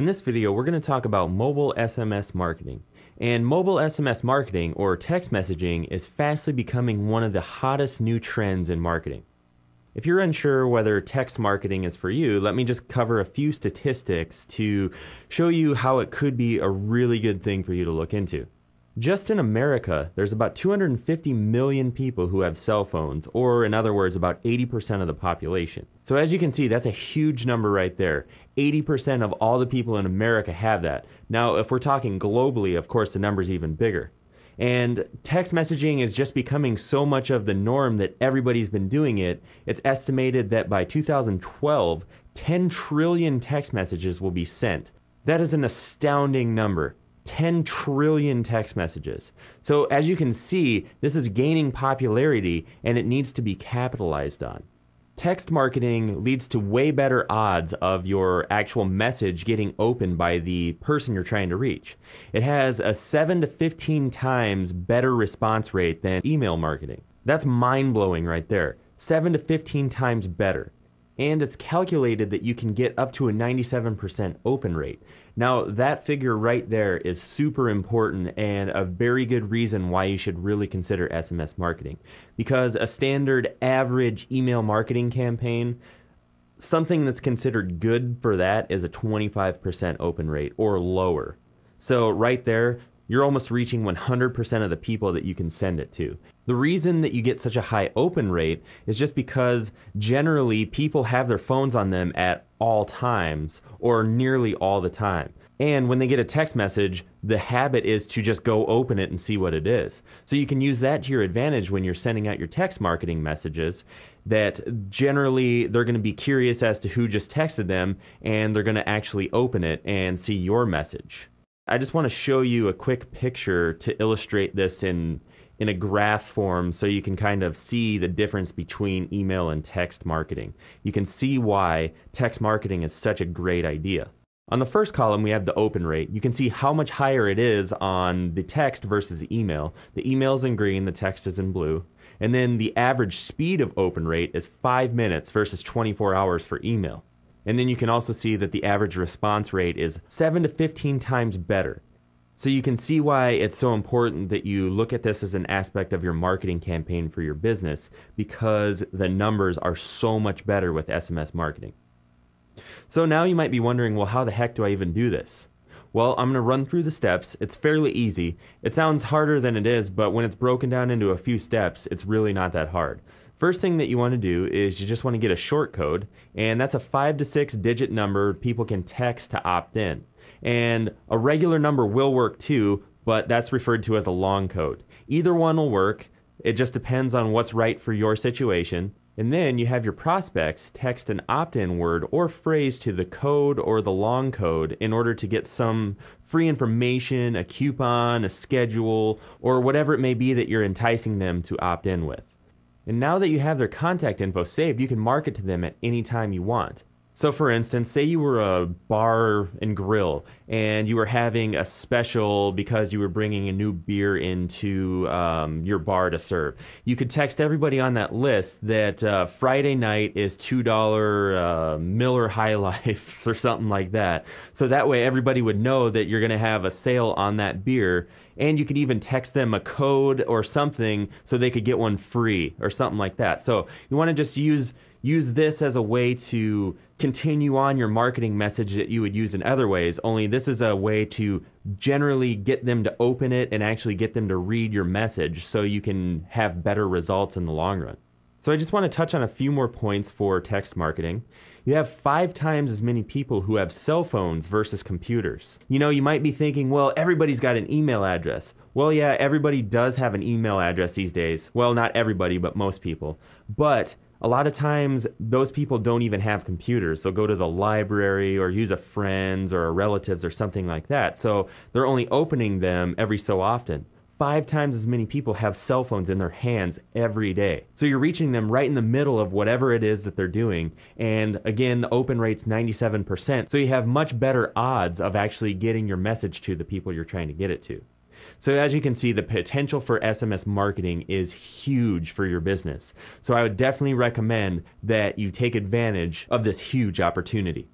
In this video, we're going to talk about mobile SMS marketing. And mobile SMS marketing, or text messaging, is fastly becoming one of the hottest new trends in marketing. If you're unsure whether text marketing is for you, let me just cover a few statistics to show you how it could be a really good thing for you to look into. Just in America, there's about 250 million people who have cell phones, or in other words, about 80% of the population. So as you can see, that's a huge number right there. 80% of all the people in America have that. Now, if we're talking globally, of course, the number's even bigger. And text messaging is just becoming so much of the norm that everybody's been doing it. It's estimated that by 2012, 10 trillion text messages will be sent. That is an astounding number. 10 trillion text messages. So, as you can see, this is gaining popularity and it needs to be capitalized on. Text marketing leads to way better odds of your actual message getting opened by the person you're trying to reach. It has a 7 to 15 times better response rate than email marketing. That's mind blowing right there. 7 to 15 times better and it's calculated that you can get up to a 97% open rate. Now, that figure right there is super important and a very good reason why you should really consider SMS marketing because a standard average email marketing campaign something that's considered good for that is a 25% open rate or lower. So right there, you're almost reaching 100% of the people that you can send it to. The reason that you get such a high open rate is just because generally people have their phones on them at all times or nearly all the time. And when they get a text message, the habit is to just go open it and see what it is. So you can use that to your advantage when you're sending out your text marketing messages that generally they're going to be curious as to who just texted them and they're going to actually open it and see your message. I just want to show you a quick picture to illustrate this in in a graph form so you can kind of see the difference between email and text marketing. You can see why text marketing is such a great idea. On the first column, we have the open rate. You can see how much higher it is on the text versus email. The email is in green, the text is in blue. And then the average speed of open rate is five minutes versus 24 hours for email. And then you can also see that the average response rate is seven to 15 times better so you can see why it's so important that you look at this as an aspect of your marketing campaign for your business because the numbers are so much better with SMS marketing. So now you might be wondering, well, how the heck do I even do this? Well, I'm going to run through the steps. It's fairly easy. It sounds harder than it is, but when it's broken down into a few steps, it's really not that hard. First thing that you want to do is you just want to get a short code, and that's a five to six digit number people can text to opt in. And a regular number will work too, but that's referred to as a long code. Either one will work. It just depends on what's right for your situation. And then you have your prospects text an opt-in word or phrase to the code or the long code in order to get some free information, a coupon, a schedule, or whatever it may be that you're enticing them to opt in with. And now that you have their contact info saved, you can market to them at any time you want. So, for instance, say you were a bar and grill and you were having a special because you were bringing a new beer into um, your bar to serve. You could text everybody on that list that uh, Friday night is $2 uh, Miller High Life or something like that. So that way everybody would know that you're going to have a sale on that beer. And you could even text them a code or something so they could get one free or something like that. So you want to just use use this as a way to continue on your marketing message that you would use in other ways. Only this is a way to generally get them to open it and actually get them to read your message so you can have better results in the long run. So I just want to touch on a few more points for text marketing. You have five times as many people who have cell phones versus computers. You know, you might be thinking, well, everybody's got an email address. Well, yeah, everybody does have an email address these days. Well, not everybody, but most people. But a lot of times those people don't even have computers. They'll go to the library or use a friend's or a relative's or something like that. So they're only opening them every so often. Five times as many people have cell phones in their hands every day. So you're reaching them right in the middle of whatever it is that they're doing. And again, the open rate's 97%. So you have much better odds of actually getting your message to the people you're trying to get it to. So as you can see, the potential for SMS marketing is huge for your business. So I would definitely recommend that you take advantage of this huge opportunity.